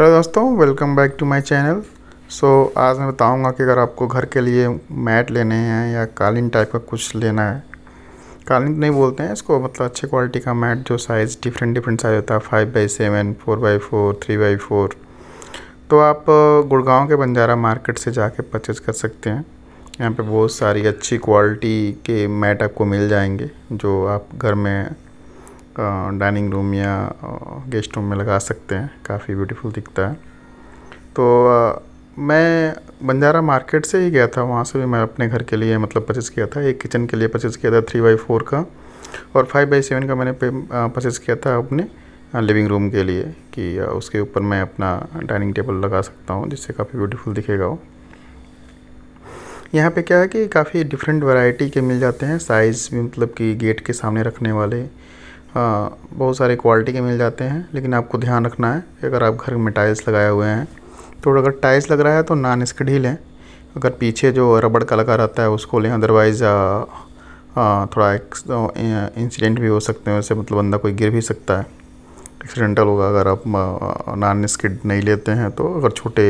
hello दोस्तों welcome back to my channel so आज मैं बताऊंगा कि अगर आपको घर के लिए मैट लेने हैं या कालीन टाइप का कुछ लेना है कालीन नहीं बोलते हैं इसको मतलब अच्छे क्वालिटी का मैट जो साइज़ डिफरेंट डिफरेंट साइज़ होता है five by seven four by four three by four तो आप गुड़गांव के बंजारा मार्केट से जाके परचेज कर सकते हैं यहाँ पर बहुत सारी अच्छी क्वालिटी के मैट आपको मिल जाएंगे जो आप घर में डाइनिंग रूम या गेस्ट रूम में लगा सकते हैं काफ़ी ब्यूटीफुल दिखता है तो मैं बंजारा मार्केट से ही गया था वहाँ से भी मैं अपने घर के लिए मतलब परचेस किया था एक किचन के लिए परचेस किया था थ्री बाई फोर का और फाइव बाई सेवन का मैंने परचेस किया था अपने लिविंग रूम के लिए कि उसके ऊपर मैं अपना डाइनिंग टेबल लगा सकता हूँ जिससे काफ़ी ब्यूटीफुल दिखेगा वो यहाँ पे क्या है कि काफ़ी डिफरेंट वैरायटी के मिल जाते हैं साइज़ भी मतलब कि गेट के सामने रखने वाले हाँ, बहुत सारे क्वालिटी के मिल जाते हैं लेकिन आपको ध्यान रखना है कि अगर आप घर में टाइल्स लगाए हुए हैं तो अगर टाइल्स लग रहा है तो नान इसके ढील अगर पीछे जो रबड़ का लगा रहता है उसको लें अदरवाइज़ थोड़ा एक इंसिडेंट भी हो सकते हैं वैसे मतलब बंदा कोई गिर भी सकता है एक्सीडेंटल होगा अगर आप नान स्किड नहीं लेते हैं तो अगर छोटे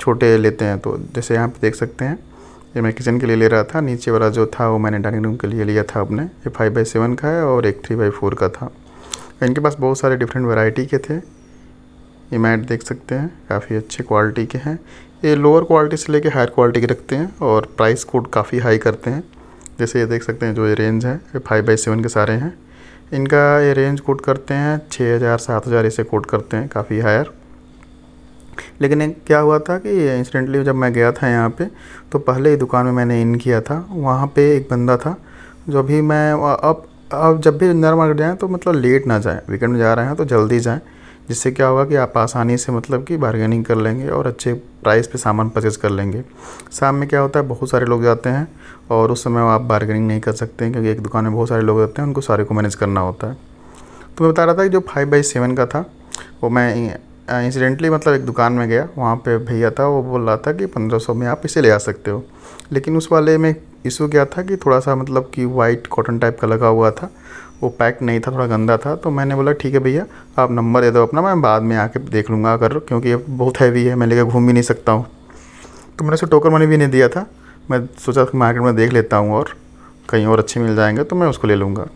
छोटे लेते हैं तो जैसे यहाँ पे देख सकते हैं ये मैं किचन के लिए ले रहा था नीचे वाला जो था वो मैंने डाइनिंग रूम के लिए लिया था अपने ये फाइव बाई सेवन का है और एक थ्री बाई फोर का था इनके पास बहुत सारे डिफरेंट वैरायटी के थे ये मैट देख सकते हैं काफ़ी अच्छे क्वालिटी के हैं ये लोअर क्वालिटी से लेके हायर क्वालिटी के रखते हैं और प्राइस कोड काफ़ी हाई करते हैं जैसे ये देख सकते हैं जो ये रेंज है ये फाइव बाई सेवन के सारे हैं इनका ये रेंज कोड करते हैं छः हज़ार सात हज़ार इसे कोड करते हैं काफ़ी हायर लेकिन क्या हुआ था कि इंसिडेंटली जब मैं गया था यहाँ पे तो पहले ही दुकान में मैंने इन किया था वहाँ पे एक बंदा था जो भी मैं अब अब जब भी इंदर मार्केट जाएँ तो मतलब लेट ना जाएँ वीकेंड में जा रहे हैं तो जल्दी जाएँ जिससे क्या होगा कि आप आसानी से मतलब कि बार्गेनिंग कर लेंगे और अच्छे प्राइस पे सामान परचेज़ कर लेंगे शाम में क्या होता है बहुत सारे लोग जाते हैं और उस समय आप बार्गेनिंग नहीं कर सकते हैं क्योंकि एक दुकान में बहुत सारे लोग रहते हैं उनको सारे को मैनेज करना होता है तो मैं बता रहा था कि जो फाइव बाई सेवन का था वो मैं इंसिडेंटली मतलब एक दुकान में गया वहाँ पे भैया था वो बोल रहा था कि पंद्रह सौ में आप इसे ले आ सकते हो लेकिन उस वाले में इशू क्या था कि थोड़ा सा मतलब कि वाइट कॉटन टाइप का लगा हुआ था वो पैक नहीं था थोड़ा गंदा था तो मैंने बोला ठीक है भैया आप नंबर दे दो अपना मैं बाद में आके देख लूँगा अगर क्योंकि ये बहुत हैवी है मैं लेकर घूम भी नहीं सकता हूँ तो मैंने उसे टोकर मनी भी नहीं दिया था मैं सोचा मार्केट में देख लेता हूँ और कहीं और अच्छे मिल जाएंगे तो मैं उसको ले लूँगा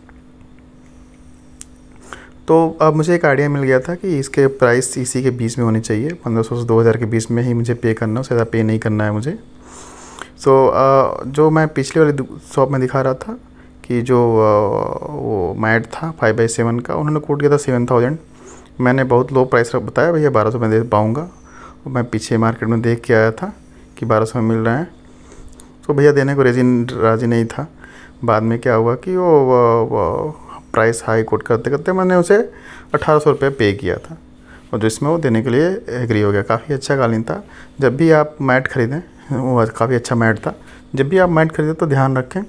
तो अब मुझे एक आइडिया मिल गया था कि इसके प्राइस इसी के बीच में होनी चाहिए पंद्रह सौ से दो हज़ार के बीच में ही मुझे पे करना है उससे ज़्यादा पे नहीं करना है मुझे सो so, जो मैं पिछले वाले शॉप में दिखा रहा था कि जो आ, वो मैट था फाइव बाई सेवन का उन्होंने कोट किया था सेवन थाउजेंड मैंने बहुत लो प्राइस बताया भैया बारह सौ में दे पाऊँगा और मैं पीछे मार्केट में देख के आया था कि बारह सौ में मिल रहा है तो भैया देने को रेजी राजी नहीं था बाद में क्या हुआ कि वो प्राइस हाई कोट करते करते मैंने उसे अठारह सौ रुपये पे किया था और जो इसमें वो देने के लिए एग्री हो गया काफ़ी अच्छा कालीन था जब भी आप मैट खरीदें वो काफ़ी अच्छा मैट था जब भी आप मैट खरीदें तो ध्यान रखें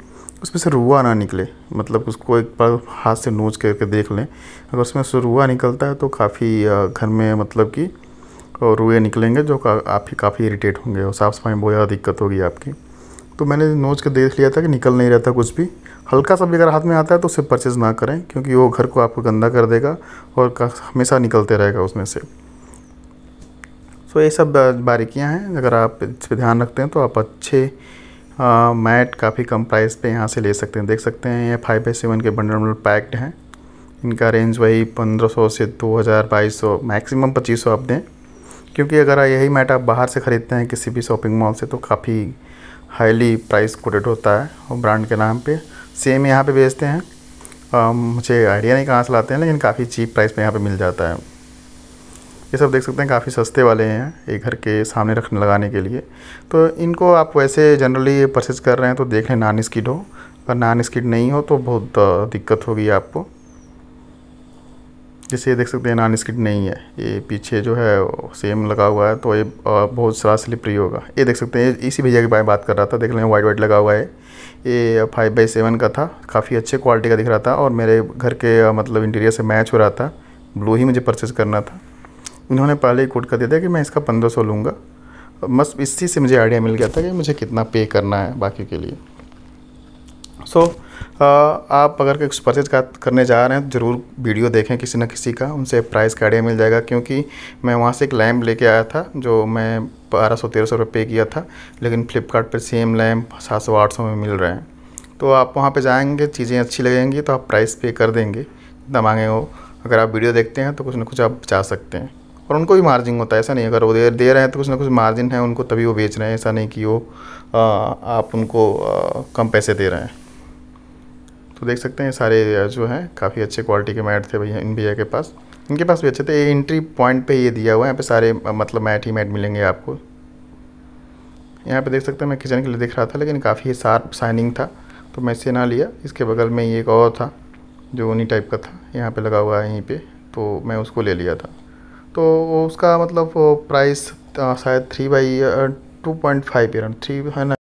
उसमें से रुआ ना निकले मतलब उसको एक बार हाथ से नोच करके देख लें अगर उसमें से रुआ निकलता है तो काफ़ी घर में मतलब कि रुए निकलेंगे जो ही काफ़ी इरीटेट होंगे और साफ़ सफाई में बहुत ज़्यादा दिक्कत होगी आपकी तो मैंने नोच के देख लिया था कि निकल नहीं रहता कुछ भी हल्का सा भी अगर हाथ में आता है तो उसे परचेज़ ना करें क्योंकि वो घर को आपको गंदा कर देगा और हमेशा निकलते रहेगा उसमें से सो ये सब बारीकियां हैं अगर आप इस पर ध्यान रखते हैं तो आप अच्छे आ, मैट काफ़ी कम प्राइस पे यहाँ से ले सकते हैं देख सकते हैं ये फाइव बाई सेवन के बंडल पैक्ड हैं इनका रेंज वही पंद्रह सौ से दो हज़ार बाईस सौ मैक्सिमम पच्चीस सौ आप दें क्योंकि अगर यही मैट आप बाहर से ख़रीदते हैं किसी भी शॉपिंग मॉल से तो काफ़ी हाईली प्राइस कोटेड होता है और ब्रांड के नाम पर सेम यहाँ पे बेचते हैं आ, मुझे आइडिया नहीं कहाँ से लाते हैं लेकिन काफ़ी चीप प्राइस पे यहाँ पे मिल जाता है ये सब देख सकते हैं काफ़ी सस्ते वाले हैं एक घर के सामने रखने लगाने के लिए तो इनको आप वैसे जनरली परचेज कर रहे हैं तो देख लें नान स्किड हो अगर नान स्किड नहीं हो तो बहुत दिक्कत होगी आपको जैसे ये देख सकते हैं नान स्किड नहीं है ये पीछे जो है सेम लगा हुआ है तो ये बहुत सारा स्लिपरी होगा ये देख सकते हैं इसी भैया के बारे में बात कर रहा था देख लें वाइट वाइट लगा हुआ है ये फाइव बाई सेवन का था काफ़ी अच्छे क्वालिटी का दिख रहा था और मेरे घर के मतलब इंटीरियर से मैच हो रहा था ब्लू ही मुझे परचेज़ करना था इन्होंने पहले ही कोट कर दिया था कि मैं इसका पंद्रह सौ लूँगा बस इसी से मुझे आइडिया मिल गया था कि मुझे कितना पे करना है बाकी के लिए सो so, uh, आप अगर कुछ परचेज करने जा रहे हैं तो ज़रूर वीडियो देखें किसी न किसी का उनसे प्राइस का आइडिया मिल जाएगा क्योंकि मैं वहाँ से एक लैम्प लेके आया था जो मैं बारह सौ तेरह सौ रुपये पे किया था लेकिन फ्लिपकार्ट पर सेम लैम्प सात सौ आठ सौ में मिल रहे हैं तो आप वहाँ पे जाएंगे चीज़ें अच्छी लगेंगी तो आप प्राइस पे कर देंगे जितना मांगे हो अगर आप वीडियो देखते हैं तो कुछ ना कुछ आप बचा सकते हैं और उनको भी मार्जिन होता है ऐसा नहीं अगर वो दे दे रहे हैं तो कुछ ना कुछ मार्जिन है उनको तभी वो बेच रहे हैं ऐसा नहीं कि वो आप उनको कम पैसे दे रहे हैं तो देख सकते हैं सारे जो है काफ़ी अच्छे क्वालिटी के मैट थे भैया इन भैया के पास इनके पास भी अच्छे थे एंट्री इंट्री पॉइंट पे ये दिया हुआ है यहाँ पे सारे मतलब मैट ही मैट मिलेंगे आपको यहाँ पे देख सकते हैं मैं किचन के लिए देख रहा था लेकिन काफ़ी शार्प शाइनिंग था तो मैं इसे ना लिया इसके बगल में ये एक और था जो उन्हीं टाइप का था यहाँ पर लगा हुआ है यहीं पर तो मैं उसको ले लिया था तो उसका मतलब प्राइस शायद three by two point five एरन थ्री है ना